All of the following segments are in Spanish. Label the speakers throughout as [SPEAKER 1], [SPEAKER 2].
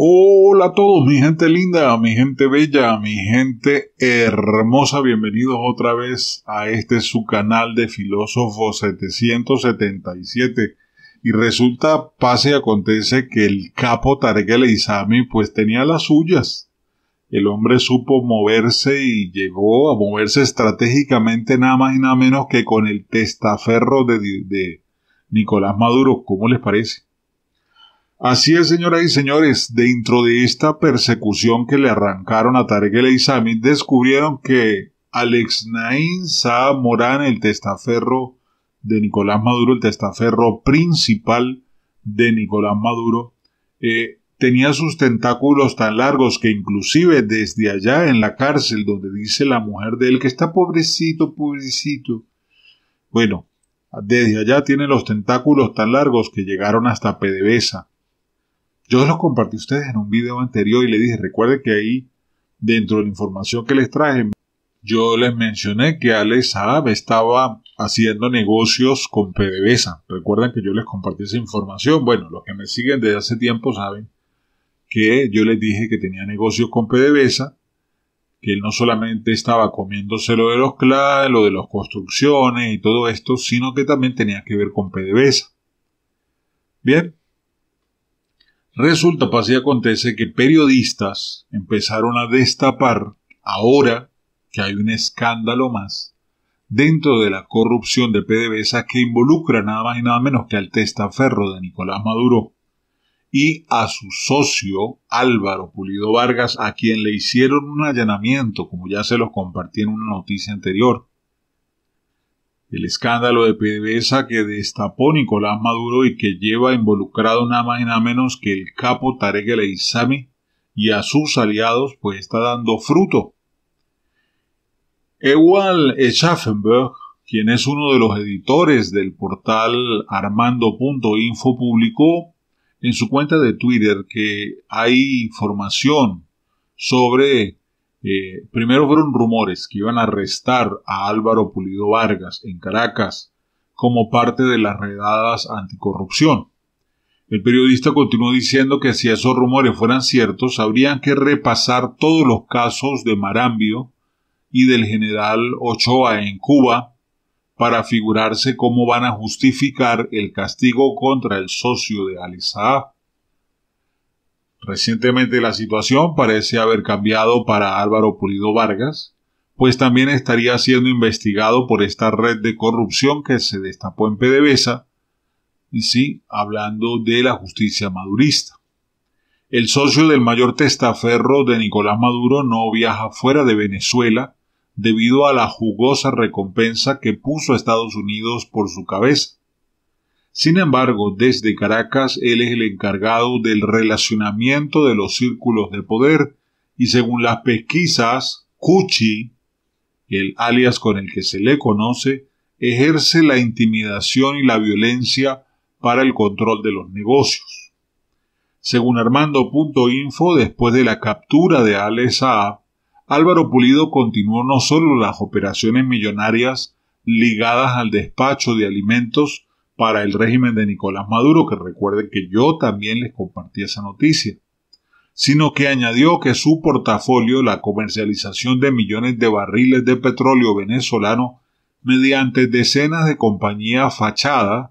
[SPEAKER 1] Hola a todos, mi gente linda, mi gente bella, mi gente hermosa, bienvenidos otra vez a este su canal de Filósofo 777. Y resulta, pase y acontece que el capo Tarekele Isami pues tenía las suyas. El hombre supo moverse y llegó a moverse estratégicamente nada más y nada menos que con el testaferro de, de Nicolás Maduro. ¿Cómo les parece? Así es, señoras y señores, dentro de esta persecución que le arrancaron a Tarek El descubrieron que Alex Nain Saab Morán, el testaferro de Nicolás Maduro, el testaferro principal de Nicolás Maduro, eh, tenía sus tentáculos tan largos que inclusive desde allá en la cárcel donde dice la mujer de él que está pobrecito, pobrecito. Bueno, desde allá tiene los tentáculos tan largos que llegaron hasta PDVSA. Yo los compartí a ustedes en un video anterior y les dije, recuerden que ahí, dentro de la información que les traje, yo les mencioné que Alex Saab estaba haciendo negocios con PDVSA. Recuerden que yo les compartí esa información. Bueno, los que me siguen desde hace tiempo saben que yo les dije que tenía negocios con PDVSA, que él no solamente estaba comiéndose lo de los claves, lo de las construcciones y todo esto, sino que también tenía que ver con PDVSA. Bien, Resulta, pasa y acontece que periodistas empezaron a destapar, ahora que hay un escándalo más, dentro de la corrupción de PDVSA que involucra nada más y nada menos que al testaferro de Nicolás Maduro y a su socio Álvaro Pulido Vargas, a quien le hicieron un allanamiento, como ya se los compartí en una noticia anterior. El escándalo de PDVSA que destapó Nicolás Maduro y que lleva involucrado nada más y nada menos que el capo Tarek El y a sus aliados, pues está dando fruto. Ewald Schaffenberg, quien es uno de los editores del portal armando.info, publicó en su cuenta de Twitter que hay información sobre eh, primero fueron rumores que iban a arrestar a Álvaro Pulido Vargas en Caracas como parte de las redadas anticorrupción. El periodista continuó diciendo que si esos rumores fueran ciertos, habrían que repasar todos los casos de Marambio y del general Ochoa en Cuba para figurarse cómo van a justificar el castigo contra el socio de al Recientemente la situación parece haber cambiado para Álvaro Pulido Vargas, pues también estaría siendo investigado por esta red de corrupción que se destapó en PDVSA, y sí, hablando de la justicia madurista. El socio del mayor testaferro de Nicolás Maduro no viaja fuera de Venezuela debido a la jugosa recompensa que puso Estados Unidos por su cabeza. Sin embargo, desde Caracas él es el encargado del relacionamiento de los círculos de poder y según las pesquisas, Cuchi, el alias con el que se le conoce, ejerce la intimidación y la violencia para el control de los negocios. Según Armando.info, después de la captura de Alex Álvaro Pulido continuó no solo las operaciones millonarias ligadas al despacho de alimentos, para el régimen de Nicolás Maduro, que recuerden que yo también les compartí esa noticia, sino que añadió que su portafolio, la comercialización de millones de barriles de petróleo venezolano mediante decenas de compañías fachadas,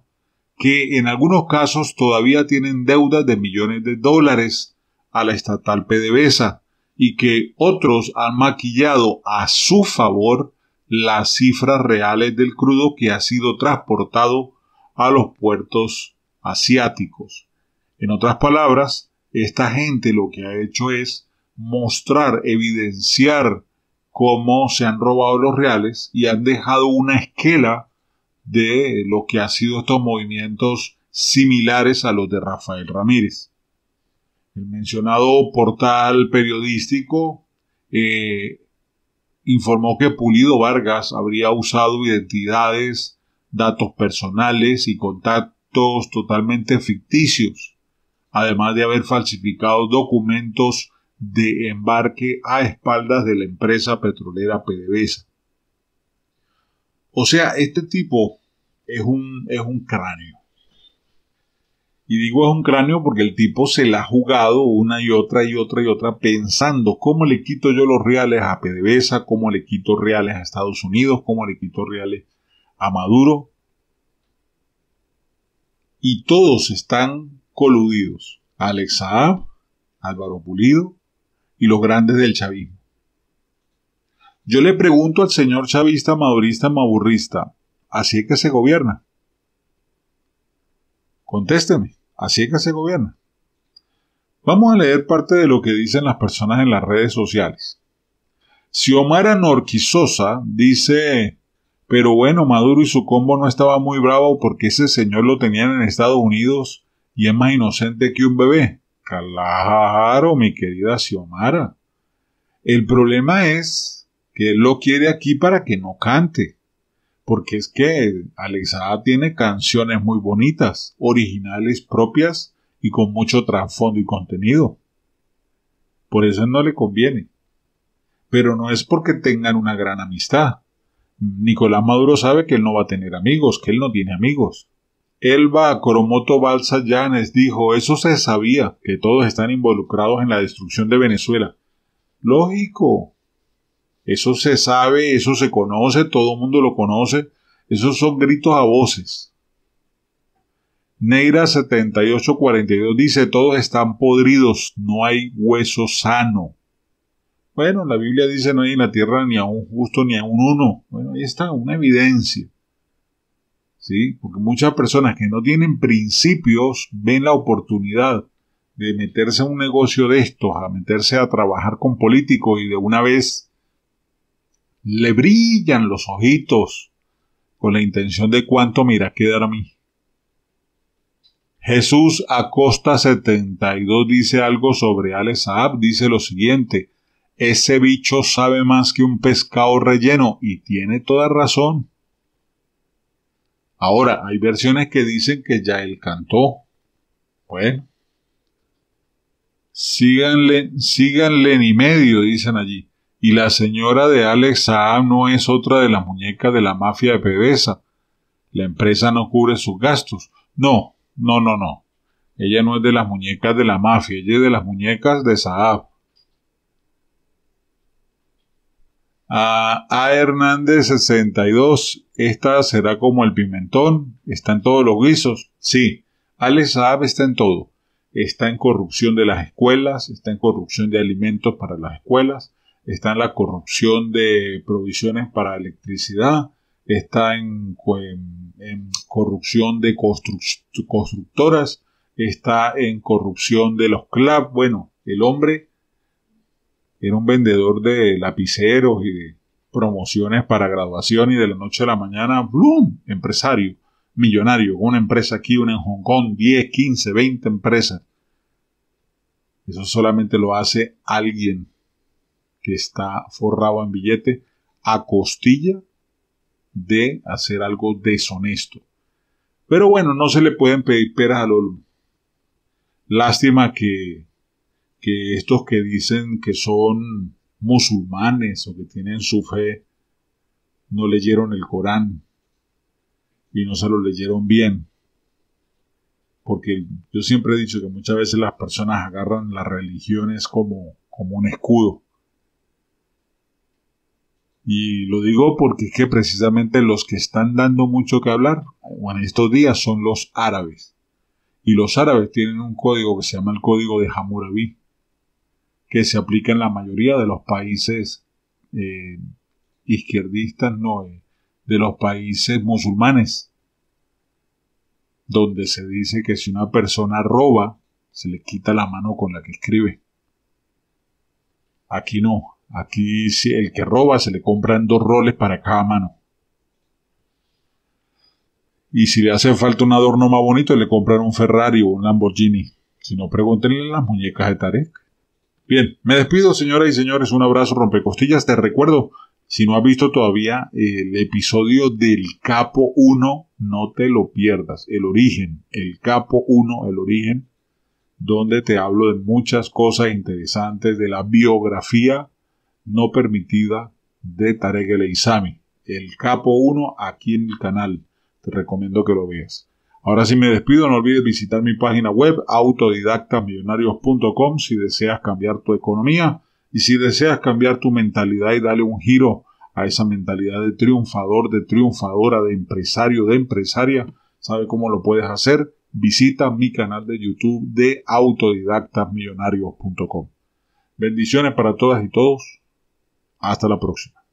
[SPEAKER 1] que en algunos casos todavía tienen deudas de millones de dólares a la estatal PDVSA y que otros han maquillado a su favor las cifras reales del crudo que ha sido transportado a los puertos asiáticos. En otras palabras, esta gente lo que ha hecho es mostrar, evidenciar cómo se han robado los reales y han dejado una esquela de lo que han sido estos movimientos similares a los de Rafael Ramírez. El mencionado portal periodístico eh, informó que Pulido Vargas habría usado identidades datos personales y contactos totalmente ficticios, además de haber falsificado documentos de embarque a espaldas de la empresa petrolera PDVSA. O sea, este tipo es un, es un cráneo. Y digo es un cráneo porque el tipo se la ha jugado una y otra y otra y otra pensando cómo le quito yo los reales a PDVSA, cómo le quito reales a Estados Unidos, cómo le quito reales a Maduro y todos están coludidos. Alex Álvaro Pulido y los grandes del chavismo. Yo le pregunto al señor chavista, madurista, maburrista, ¿así es que se gobierna? Contésteme, ¿así es que se gobierna? Vamos a leer parte de lo que dicen las personas en las redes sociales. Si Omar Norquizosa dice pero bueno, Maduro y su combo no estaba muy bravo porque ese señor lo tenían en Estados Unidos y es más inocente que un bebé. Claro, mi querida Xiomara. El problema es que él lo quiere aquí para que no cante. Porque es que Alexada tiene canciones muy bonitas, originales, propias y con mucho trasfondo y contenido. Por eso no le conviene. Pero no es porque tengan una gran amistad Nicolás Maduro sabe que él no va a tener amigos, que él no tiene amigos. Elba Coromoto Balsa Llanes dijo, eso se sabía, que todos están involucrados en la destrucción de Venezuela. Lógico. Eso se sabe, eso se conoce, todo el mundo lo conoce. Esos son gritos a voces. Neira7842 dice, todos están podridos, no hay hueso sano. Bueno, la Biblia dice no hay en la tierra ni a un justo ni a un uno. Bueno, ahí está, una evidencia. ¿Sí? Porque muchas personas que no tienen principios ven la oportunidad de meterse a un negocio de estos, a meterse a trabajar con políticos y de una vez le brillan los ojitos con la intención de cuánto mira quedar a mí. Jesús Acosta 72 dice algo sobre Alex dice lo siguiente, ese bicho sabe más que un pescado relleno y tiene toda razón. Ahora, hay versiones que dicen que ya él cantó. Bueno. Síganle, síganle ni medio, dicen allí. Y la señora de Alex Saab no es otra de las muñecas de la mafia de PDVSA. La empresa no cubre sus gastos. No, no, no, no. Ella no es de las muñecas de la mafia, ella es de las muñecas de Saab. A, Hernández 62, esta será como el pimentón, está en todos los guisos. Sí, Alex Saab está en todo. Está en corrupción de las escuelas, está en corrupción de alimentos para las escuelas, está en la corrupción de provisiones para electricidad, está en, corrupción de constructoras, está en corrupción de los clubs. Bueno, el hombre era un vendedor de lapiceros y de promociones para graduación y de la noche a la mañana, ¡bloom! Empresario, millonario, una empresa aquí, una en Hong Kong, 10, 15, 20 empresas. Eso solamente lo hace alguien que está forrado en billete a costilla de hacer algo deshonesto. Pero bueno, no se le pueden pedir peras al olmo. Lástima que que estos que dicen que son musulmanes o que tienen su fe no leyeron el Corán y no se lo leyeron bien. Porque yo siempre he dicho que muchas veces las personas agarran las religiones como, como un escudo. Y lo digo porque es que precisamente los que están dando mucho que hablar en estos días son los árabes. Y los árabes tienen un código que se llama el código de Hammurabi que se aplica en la mayoría de los países eh, izquierdistas, no, eh, de los países musulmanes, donde se dice que si una persona roba, se le quita la mano con la que escribe. Aquí no, aquí si el que roba se le compran dos roles para cada mano. Y si le hace falta un adorno más bonito, le compran un Ferrari o un Lamborghini. Si no, pregúntenle las muñecas de Tarek. Bien, me despido, señoras y señores. Un abrazo, rompecostillas. Te recuerdo, si no has visto todavía eh, el episodio del Capo 1, no te lo pierdas. El origen, el Capo 1, el origen, donde te hablo de muchas cosas interesantes de la biografía no permitida de Tarek El Isami. El Capo 1 aquí en el canal. Te recomiendo que lo veas. Ahora sí me despido, no olvides visitar mi página web autodidactamillonarios.com si deseas cambiar tu economía y si deseas cambiar tu mentalidad y darle un giro a esa mentalidad de triunfador, de triunfadora, de empresario, de empresaria, ¿sabe cómo lo puedes hacer? Visita mi canal de YouTube de autodidactasmillonarios.com. Bendiciones para todas y todos. Hasta la próxima.